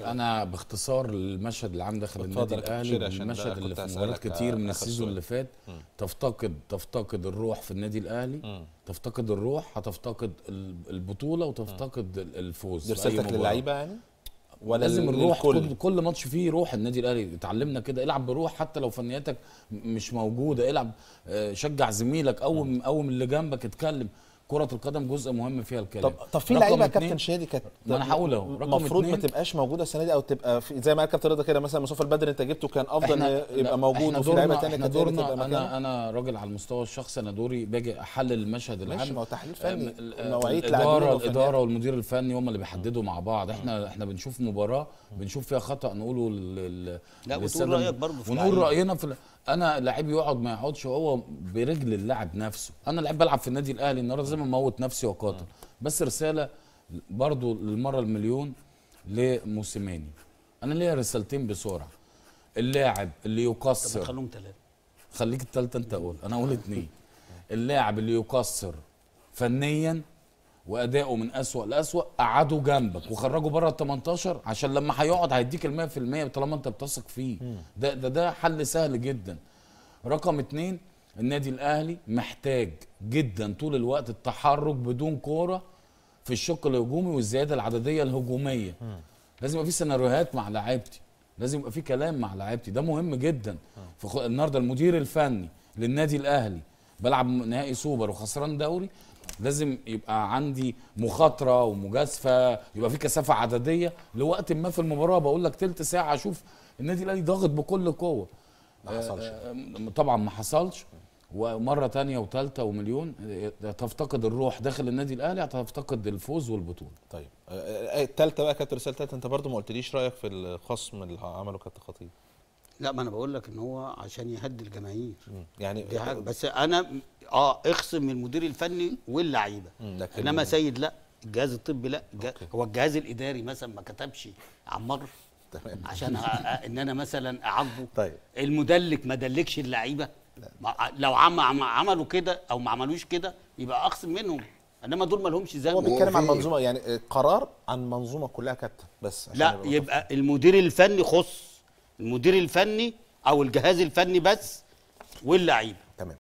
انا باختصار المشهد اللي عام داخل النادي الاهلي المشهد اللي في مباريات كتير من السيزون اللي فات تفتقد تفتقد الروح في النادي الاهلي م. تفتقد الروح هتفتقد البطوله وتفتقد م. الفوز دي رسالتك للعيبه يعني ولا لازم الروح كل, كل ماتش فيه روح النادي الاهلي اتعلمنا كده العب بروح حتى لو فنياتك مش موجوده العب آه، شجع زميلك قوم قوم اللي جنبك اتكلم كرة القدم جزء مهم فيها الكلام طب طب في لعيبه يا كابتن شادي كانت ما انا هقول اهو المفروض ما تبقاش موجوده السنه دي او تبقى في زي ما قال كابتن رضا كده مثلا مصطفى البدري انت جبته كان افضل يبقى موجود وفي لعيبه ثانيه كانت دورنا انا انا راجل على المستوى الشخصي انا دوري باجي احلل المشهد العام ماشي ما هو تحليل فني نوعيه الاداره الاداره والمدير الفني هم اللي بيحددوا مع بعض احنا احنا بنشوف مباراه بنشوف فيها خطا نقوله لا وتقول رايك برضه ونقول راينا في انا لعيب يقعد ما يقعدش هو برجل اللاعب نفسه انا لعيب بلعب في النادي الاهلي النهارده زي ما موت نفسي وقاتل بس رساله برضو للمره المليون لموسيماني انا ليا رسالتين بسرعه اللاعب اللي يقصر خلوهم ثلاثه خليك الثالثه انت قول انا اقول اتنين اللاعب اللي يقصر فنيا واداؤه من اسوأ لاسوأ قعدوا جنبك وخرجوا بره ال 18 عشان لما هيقعد هيديك ال 100% طالما انت بتثق فيه ده ده ده حل سهل جدا رقم اتنين النادي الاهلي محتاج جدا طول الوقت التحرك بدون كوره في الشق الهجومي والزياده العدديه الهجوميه لازم يبقى في سيناريوهات مع لاعيبتي لازم يبقى في كلام مع لاعيبتي ده مهم جدا النهارده المدير الفني للنادي الاهلي بلعب نهائي سوبر وخسران دوري لازم يبقى عندي مخاطره ومجازفه يبقى في كثافه عدديه لوقت ما في المباراه بقول لك ثلث ساعه اشوف النادي الاهلي ضاغط بكل قوه ما حصلش آه، آه، آه، طبعا ما حصلش ومره تانية وثالثه ومليون تفتقد الروح داخل النادي الاهلي هتفتقد الفوز والبطوله طيب الثالثه بقى كانت رسالتها انت برضو ما قلتليش رايك في الخصم اللي عمله كابتن خطيب لا ما انا بقول لك ان هو عشان يهدي الجماهير يعني دي حاجة بس انا اه اخصم المدير الفني واللعيبه انما سيد لا الجهاز الطبي لا الجهاز هو الجهاز الاداري مثلا ما كتبش عمار تمام عشان ان انا مثلا اعاقبه طيب المدلك ما دلكش اللعيبه لو عم عملوا كده او ما عملوش كده يبقى اخصم منهم انما دول ما لهمش ذنب هو بيتكلم عن منظومه يعني قرار عن منظومه كلها كابتن بس عشان لا يبقى, يبقى المدير الفني خص المدير الفني او الجهاز الفني بس واللعيبه